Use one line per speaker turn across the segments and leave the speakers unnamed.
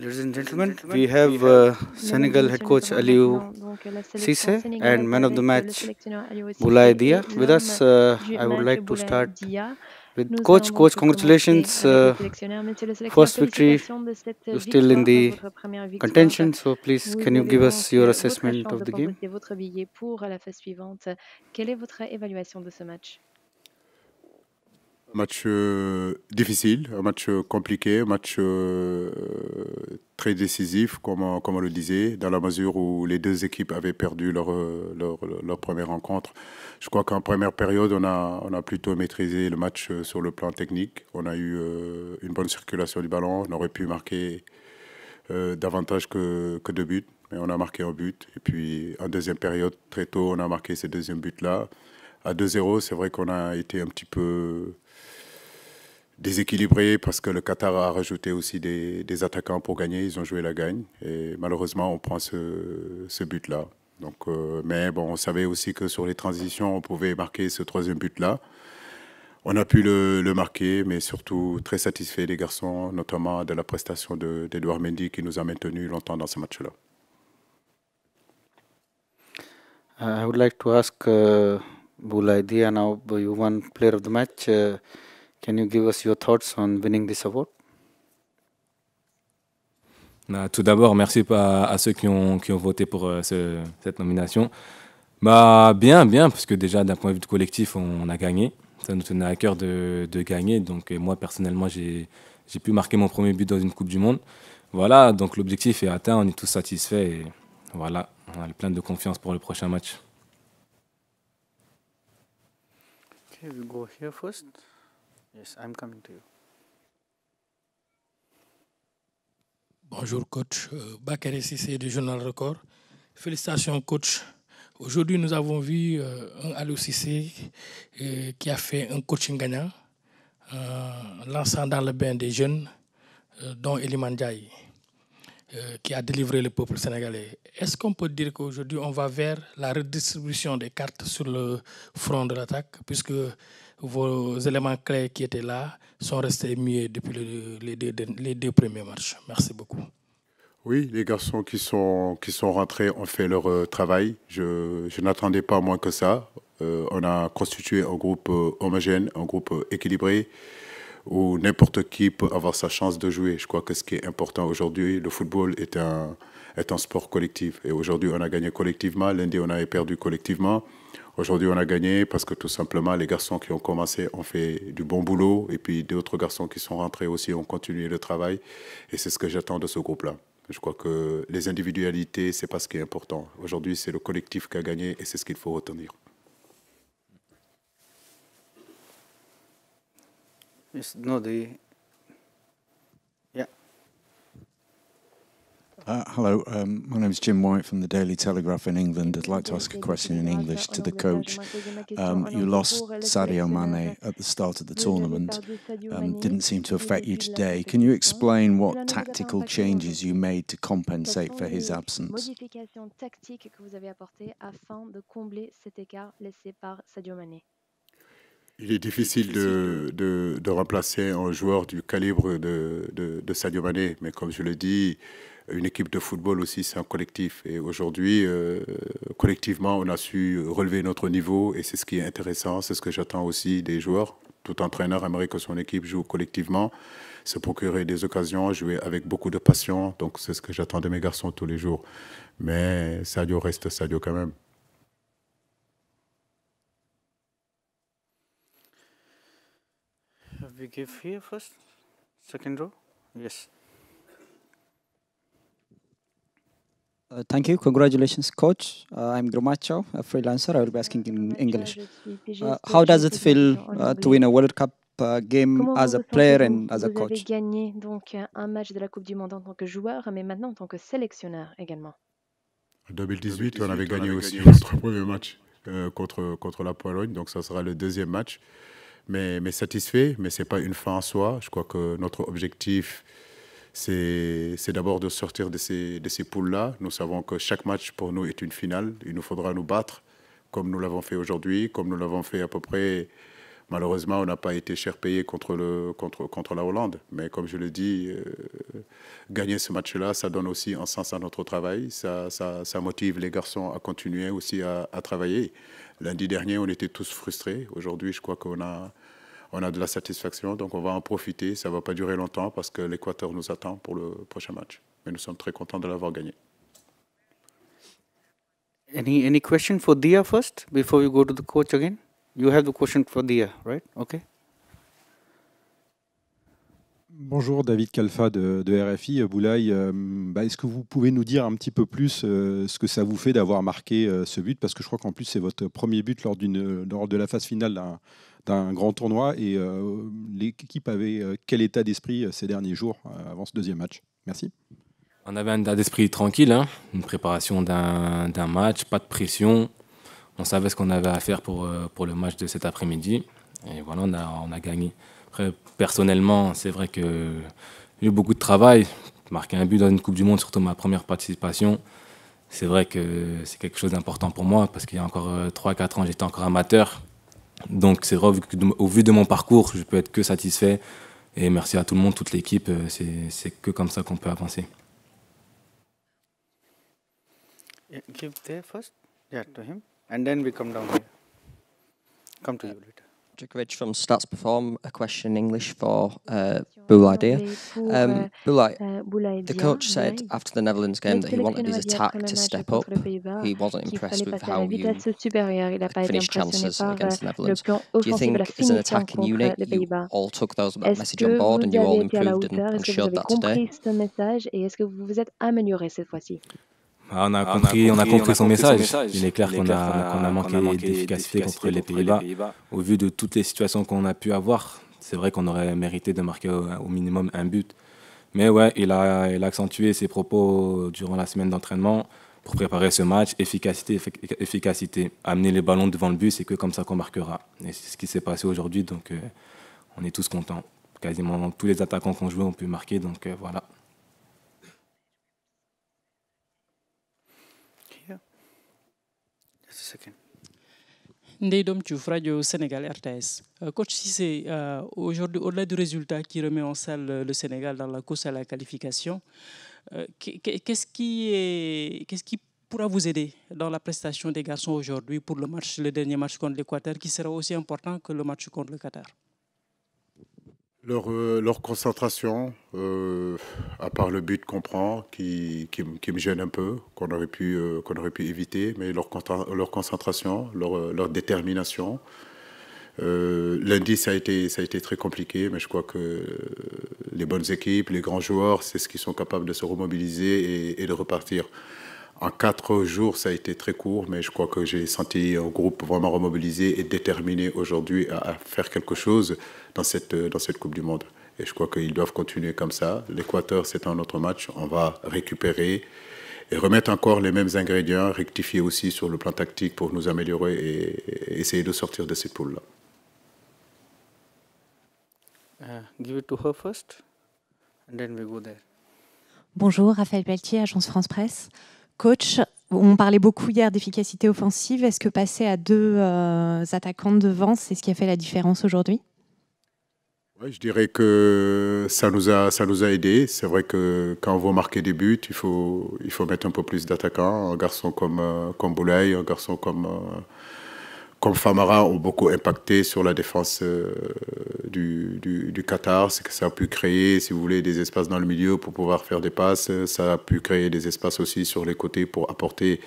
Ladies and gentlemen, we have uh, Senegal head coach Aliou Cisse and man of the match Boulay Dia with us. Uh, I would like to start with coach. Coach, congratulations. Uh, first victory. You're still in the contention, so please can
you give us your assessment of the game? match?
match euh, difficile, un match euh, compliqué, un match euh, très décisif, comme, on, comme on le disait, dans la mesure où les deux équipes avaient perdu leur, euh, leur, première rencontre. Je crois qu'en première période, on a, on a plutôt maîtrisé le match euh, sur le plan technique. On a eu euh, une bonne circulation du ballon. On aurait pu marquer davantage que, que deux buts, mais on a marqué un but. Et puis, en deuxième période, très tôt, on a marqué ce deuxième but-là. À 2-0, c'est vrai qu'on a été un petit peu déséquilibré parce que le Qatar a rajouté aussi des, des, attaquants pour gagner. Ils ont joué la gagne. Et malheureusement, on prend ce, ce but-là. Donc, euh, mais bon, on savait aussi que sur les transitions, on pouvait marquer ce troisième but-là. On a pu le, le, marquer, mais surtout très satisfait des garçons, notamment de la prestation d'Edouard Mendy qui nous a maintenus longtemps dans ce match-là. Uh, I would like to ask and
now you player match. Uh, Can you give us your thoughts on winning this
bah, tout d'abord, merci à, à, ceux qui ont, qui ont voté pour euh, cette nomination. Bah, bien, bien, parce que déjà, d'un point de vue collectif, on, a gagné. Ça nous tenait à cœur de, gagner. Donc, euh, moi, personnellement, j'ai pu marquer mon premier but dans une Coupe du Monde. Voilà, donc l'objectif est atteint, on est tous satisfaits. Et voilà, on a plein de confiance pour le prochain match.
go here first. Yes, I'm coming to
Bonjour coach, euh, Bakary Sissé du Journal Record. Félicitations coach. Aujourd'hui, nous avons vu euh, un Alou Sissé euh, qui a fait un coaching gagnant, lançant dans le bain des jeunes, dont Eliman euh, qui a délivré le peuple sénégalais. Est-ce qu'on peut dire qu'aujourd'hui, on va vers la redistribution des cartes sur le front de l'attaque, puisque vos éléments clés qui étaient là sont restés muets depuis les, deux, premiers matchs Merci beaucoup.
Oui, les garçons qui sont, qui sont rentrés ont fait leur euh, travail. Je, je n'attendais pas moins que ça. Euh, on a constitué un groupe homogène, un groupe équilibré où n'importe qui peut avoir sa chance de jouer. Je crois que ce qui est important aujourd'hui, le football est un, est un sport collectif. Et aujourd'hui, on a gagné collectivement. Lundi, on avait perdu collectivement. Aujourd'hui, on a gagné parce que tout simplement, les garçons qui ont commencé ont fait du bon boulot. Et puis, d'autres garçons qui sont rentrés aussi ont continué le travail. Et c'est ce que j'attends de ce groupe-là. Je crois que les individualités, ce n'est pas ce qui est important. Aujourd'hui, c'est le collectif qui a gagné et c'est ce qu'il faut retenir.
It's not the yeah. Uh, hello, um, my name is Jim White from the Daily Telegraph in England. I'd like to ask a question in English to the coach. Um, you lost Sadio Mane at the start of the tournament. Um, didn't seem to affect you today. Can you explain what tactical changes you made to compensate for his absence?
Sadio Mané.
Il est difficile, de, remplacer un joueur du calibre de, Sadio Mané, mais comme je le dis, une équipe de football aussi, c'est un collectif. Et aujourd'hui, euh, collectivement, on a su relever notre niveau et c'est ce qui est intéressant, c'est ce que j'attends aussi des joueurs. Tout entraîneur aimerait que son équipe joue collectivement, se procurer des occasions, jouer avec beaucoup de passion. Donc c'est ce que j'attends de mes garçons tous les jours. Mais Sadio reste Sadio quand même.
we give here first second row yes uh, thank you congratulations coach Je uh, i'm gromacho a freelancer i will be asking in english uh, how does it feel to win a world cup game Comment as a player and as a coach
vous donc euh, un match de la coupe du monde en tant que joueur mais maintenant en tant que sélectionneur également
en 2018, on avait gagné aussi notre premier match euh, contre, contre la Pologne, donc ça sera le deuxième match mais, satisfait, mais ce n'est pas une fin en soi. Je crois que notre objectif, c'est d'abord de sortir de ces, poules-là. Nous savons que chaque match pour nous est une finale. Il nous faudra nous battre comme nous l'avons fait aujourd'hui, comme nous l'avons fait à peu près. Malheureusement, on n'a pas été cher payé contre, la Hollande. Mais comme je le dis, euh, gagner ce match-là, ça donne aussi un sens à notre travail. Ça, motive les garçons à continuer aussi à travailler. Lundi dernier, on était tous frustrés. Aujourd'hui, je crois qu'on a, on a de la satisfaction. Donc, on va en profiter. Ça ne va pas durer longtemps parce que l'Équateur nous attend pour le prochain match. Mais nous sommes très contents de l'avoir gagné. Any any question for Dia first before we go to the coach again?
You have the question for Dia, right? Okay.
Bonjour David Calfa de, RFI. Euh, Boulay, euh, bah, est-ce que vous pouvez nous dire un petit peu plus euh, ce que ça vous fait d'avoir marqué ce but Parce que je crois qu'en plus c'est votre premier but lors, de la phase finale d'un grand tournoi. Et l'équipe avait quel état d'esprit ces derniers jours avant ce deuxième match Merci. On avait un état d'esprit tranquille, hein. une préparation d'un match, pas de pression. On savait ce qu'on avait à faire pour, le match de cet après-midi. Et voilà, on on a gagné personnellement, c'est vrai que j'ai eu beaucoup de travail. Marquer un but dans une Coupe du Monde, surtout ma première participation, c'est vrai que c'est quelque chose d'important pour moi parce qu'il y a encore 3-4 euh, ans, j'étais encore amateur. Donc c'est vrai, au vu de mon parcours, je peux être que satisfait. Et merci à tout le monde, toute l'équipe. Euh, c'est que comme ça qu'on peut avancer.
give And then we come down here.
Come to you from Stats Perform, a question in English for uh, Bouladia. Um, Boulay, uh,
the coach said
after the Netherlands game that he wanted his attack to
step up. He wasn't impressed with how you finished chances against the euh, Netherlands. Do you think as an attacking unit you all took those, messages message on board and you all improved and, and showed that today?
Ah, ah, on, a compris, on, a compris, son, message. Il est clair qu'on a, manqué, d'efficacité contre les Pays-Bas. au vu de toutes les situations qu'on a pu avoir, c'est vrai qu'on aurait mérité de marquer au, minimum un but. Mais ouais, il a, accentué ses propos durant la semaine d'entraînement pour préparer ce match. Efficacité, efficacité. Amener les ballons devant le but, c'est que comme ça qu'on marquera. Et c'est ce qui s'est passé aujourd'hui, donc euh, on est tous contents. Quasiment tous les attaquants qu'on joué ont pu marquer, donc euh, voilà. Second.
Ndeye Radio Sénégal RTS. Euh, Coach Sissé, euh, aujourd'hui, au-delà du résultat qui remet en salle le Sénégal dans la course à la qualification, euh, qu'est-ce qui, est, qu'est-ce qui pourra vous aider dans la prestation des garçons aujourd'hui pour le match, le dernier match contre l'Équateur, qui sera aussi important que le match contre le Qatar
euh, leur, concentration, euh, à part le but qu'on prend, qui, qui, me gêne un peu, qu'on aurait, pu, euh, qu'on aurait pu éviter, mais leur, leur concentration, leur, leur détermination. lundi, ça a, été, ça a été très compliqué, mais je crois que les bonnes équipes, les grands joueurs, c'est ce qu'ils sont capables de se remobiliser et de repartir. En quatre jours, ça a été très court, mais je crois que j'ai senti un groupe vraiment remobilisé et déterminé aujourd'hui à, faire quelque chose dans cette, dans Coupe du Monde. Et je crois qu'ils doivent continuer comme ça. L'Équateur, c'est un autre match. On va récupérer et remettre encore les mêmes ingrédients, rectifier aussi sur le plan tactique pour nous améliorer et, essayer de sortir de cette poule-là.
Bonjour, Raphaël Pelletier, Agence France Presse coach, on parlait beaucoup hier d'efficacité offensive. Est-ce que passer à deux attaquants euh, attaquants devant, c'est ce qui a fait la différence aujourd'hui
ouais, Je dirais que ça nous a, ça nous a aidés. C'est vrai que quand on veut marquer des buts, il faut, il faut mettre un peu plus d'attaquants. Un garçon comme, euh, comme Boulay, un garçon comme... Euh, comme Famara ont beaucoup impacté sur la défense euh, du, Qatar. C'est que ça a pu créer, si vous voulez, des espaces dans le milieu pour pouvoir faire des passes. Ça a pu créer des espaces aussi sur les côtés pour apporter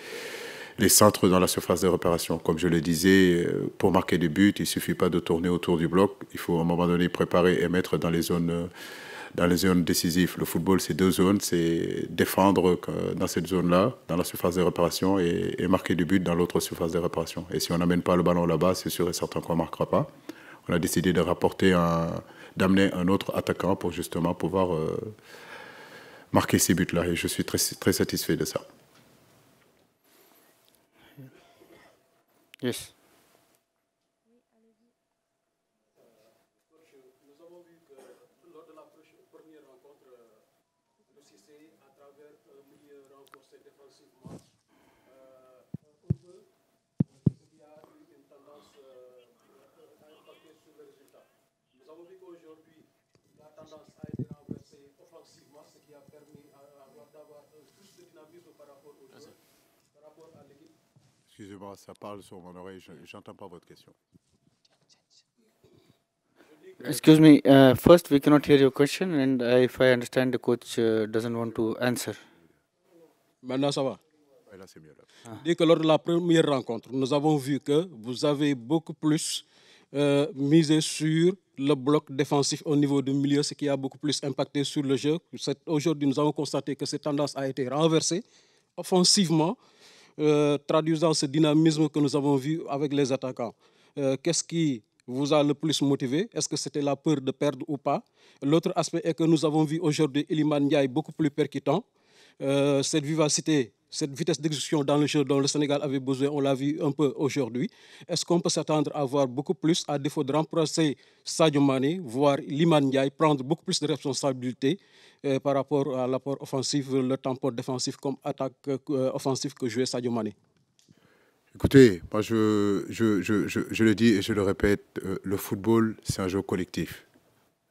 les centres dans la surface de réparation. Comme je le disais, euh, pour marquer des buts, il ne suffit pas de tourner autour du bloc. Il faut à un moment donné préparer et mettre dans les zones. Euh, dans les zones décisives. Le football, c'est deux zones, c'est défendre dans cette zone-là, dans la surface de réparation, et, marquer du but dans l'autre surface de réparation. Et si on n'amène pas le ballon là-bas, c'est sûr et certain qu'on ne marquera pas. On a décidé de rapporter un, d'amener un autre attaquant pour justement pouvoir euh, marquer ces buts-là. Et je suis très, très satisfait de ça.
Yes. Nous
avons vu la première rencontre, euh, du CC, à travers un meilleur renforcé défensivement, euh, il y a une tendance euh, à impacter sur le résultat. Nous avons vu qu'aujourd'hui, la tendance a été renversée offensivement, ce qui a permis d'avoir plus de dynamisme par rapport aux ah, joueurs, par rapport à
l'équipe. Excusez-moi, ça parle sur mon oreille, je n'entends pas votre question.
Excuse moi uh, first, we cannot hear your question, and uh, if I understand, the coach uh, doesn't want to answer.
Maintenant, ça va. Ah. Dès que lors de la première rencontre, nous avons vu que vous avez beaucoup plus euh, misé sur le bloc défensif au niveau du milieu, ce qui a beaucoup plus impacté sur le jeu. Aujourd'hui, nous avons constaté que cette tendance a été renversée offensivement, euh, traduisant ce dynamisme que nous avons vu avec les attaquants. Euh, qu'est-ce qui vous a le plus motivé Est-ce que c'était la peur de perdre ou pas L'autre aspect est que nous avons vu aujourd'hui Iliman Ndiaye beaucoup plus percutant. Euh, cette vivacité, cette vitesse d'exécution dans le jeu dont le Sénégal avait besoin, on l'a vu un peu aujourd'hui. Est-ce qu'on peut s'attendre à voir beaucoup plus, à défaut de remplacer Sadio Mane, voir Liman Ndiaye prendre beaucoup plus de responsabilités euh, par rapport à l'apport offensif, le temps tempo défensif comme attaque euh, offensif offensive que jouait Sadio Mane
Écoutez, moi je, je, je, je, le dis et je le répète, euh, le football, c'est un jeu collectif.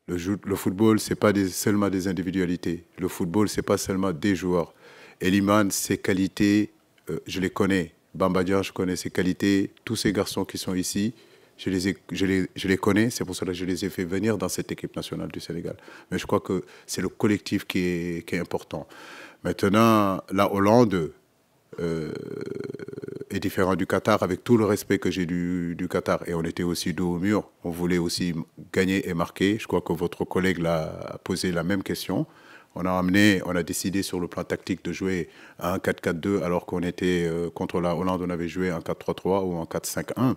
Le, le football, ce n'est pas seulement des individualités. Le football, ce n'est pas seulement des joueurs. Eliman, ses qualités, euh, je les connais. Bambadia, je connais ses qualités. Tous ces garçons qui sont ici, je les, je les, je les connais. C'est pour cela que je les ai fait venir dans cette équipe nationale du Sénégal. Mais je crois que c'est le collectif qui est, qui est important. Maintenant, la Hollande, euh, est différent du Qatar, avec tout le respect que j'ai du, Qatar. Et on était aussi dos au mur, on voulait aussi gagner et marquer. Je crois que votre collègue l'a posé la même question. On a amené, on a décidé sur le plan tactique de jouer à un 4-4-2 alors qu'on était euh, contre la Hollande, on avait joué un 4-3-3 ou un 4-5-1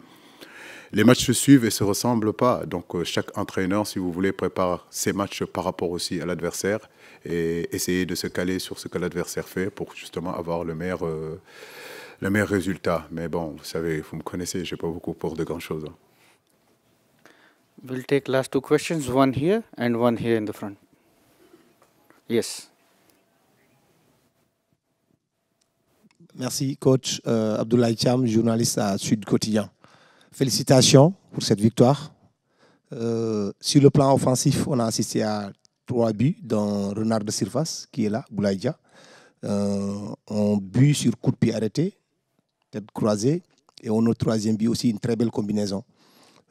les matchs se suivent et se ressemblent pas. Donc euh, chaque entraîneur, si vous voulez, prépare ses matchs par rapport aussi à l'adversaire et essayer de se caler sur ce que l'adversaire fait pour justement avoir le meilleur, euh, le meilleur résultat. Mais bon, vous savez, vous me connaissez, je pas beaucoup pour de grand-chose. Hein.
We'll take last two questions, one here and one here in the front.
Yes. Merci, coach Abdullah Abdoulaye Cham, journaliste à Sud Quotidien. Félicitations pour cette victoire. Euh, sur le plan offensif, on a assisté à trois buts, dont Renard de surface qui est là, Boulaïdia. Euh, on but sur coup de pied arrêté, tête croisée, et on a au troisième but aussi, une très belle combinaison.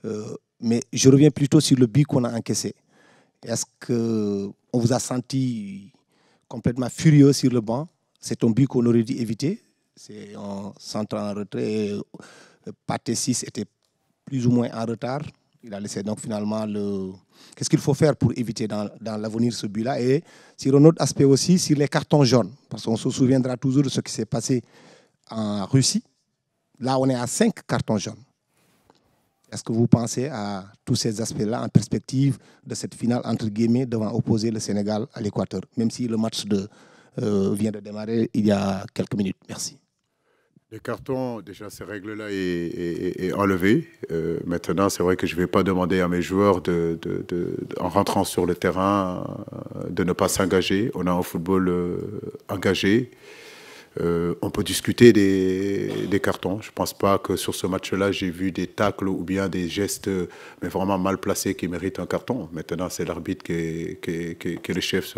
Euh, mais je reviens plutôt sur le but qu'on a encaissé. Est-ce qu'on vous a senti complètement furieux sur le banc C'est un but qu'on aurait dû éviter. C'est en centre en retrait. 6 était plus ou moins en retard. Il a laissé donc finalement le. Qu'est-ce qu'il faut faire pour éviter dans, l'avenir ce but-là Et sur un autre aspect aussi, sur les cartons jaunes, parce qu'on se souviendra toujours de ce qui s'est passé en Russie. Là, on est à cinq cartons jaunes. Est-ce que vous pensez à tous ces aspects-là en perspective de cette finale, entre guillemets, devant opposer le Sénégal à l'Équateur, même si le match euh, vient de démarrer il y a quelques minutes Merci.
Les cartons, déjà, ces règles-là est, est, euh, maintenant, c'est vrai que je ne vais pas demander à mes joueurs, en rentrant sur le terrain, euh, de ne pas s'engager. On a un football euh, engagé. on peut discuter des, cartons. Je ne pense pas que sur ce match-là, j'ai vu des tacles ou bien des gestes mais vraiment mal placés qui méritent un carton. Maintenant, c'est l'arbitre qui, est, le chef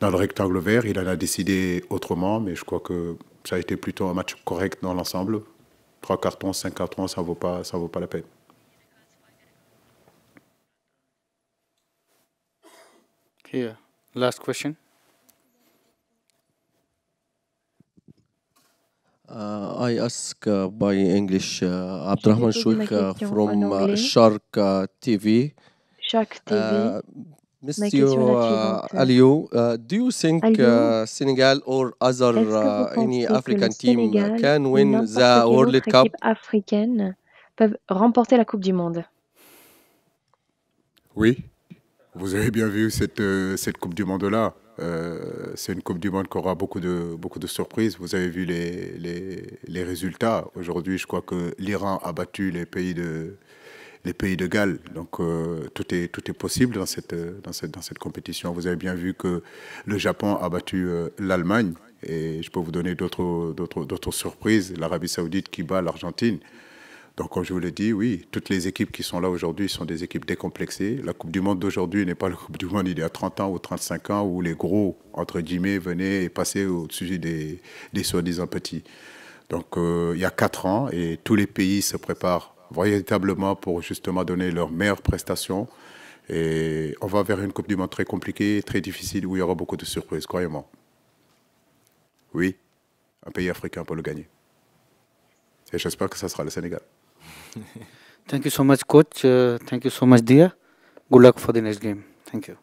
dans le rectangle vert. Il en a décidé autrement, mais je crois que ça a été plutôt un match correct dans l'ensemble. Trois cartons, cinq cartons, ça ne vaut, pas, ça vaut pas la peine.
Here, last question. Uh, I ask uh, by English uh, Abdurrahman uh, from Shark TV.
Shark TV. Monsieur euh,
Aliou, euh, do you think uh, Senegal or other euh, uh, any African
team can win the World Cup? peuvent remporter la Coupe du Monde.
Oui, vous avez bien vu cette, Coupe du Monde-là. c'est une Coupe du Monde qui aura beaucoup de, beaucoup de surprises. Vous avez vu les, les, les résultats. Aujourd'hui, je crois que l'Iran a battu les pays de, les pays de Galles. Donc euh, tout, est, tout est possible dans cette, dans, cette, dans cette compétition. Vous avez bien vu que le Japon a battu euh, l'Allemagne et je peux vous donner d'autres surprises. L'Arabie saoudite qui bat l'Argentine. Donc, comme je vous l'ai dit, oui, toutes les équipes qui sont là aujourd'hui sont des équipes décomplexées. La Coupe du Monde d'aujourd'hui n'est pas la Coupe du Monde il y a 30 ans ou 35 ans où les gros, entre guillemets, venaient et passaient au-dessus des, des soi-disant petits. Donc, euh, il y a 4 ans et tous les pays se préparent véritablement pour justement donner leurs meilleures prestations. Et on va vers une Coupe du Monde très compliquée, très difficile, où il y aura beaucoup de surprises, croyez-moi. Oui, un pays africain peut le gagner. Et j'espère que ça sera le Sénégal.
Thank you so much, coach. Uh, thank you so much, dear. Good luck for the next game.
Thank you.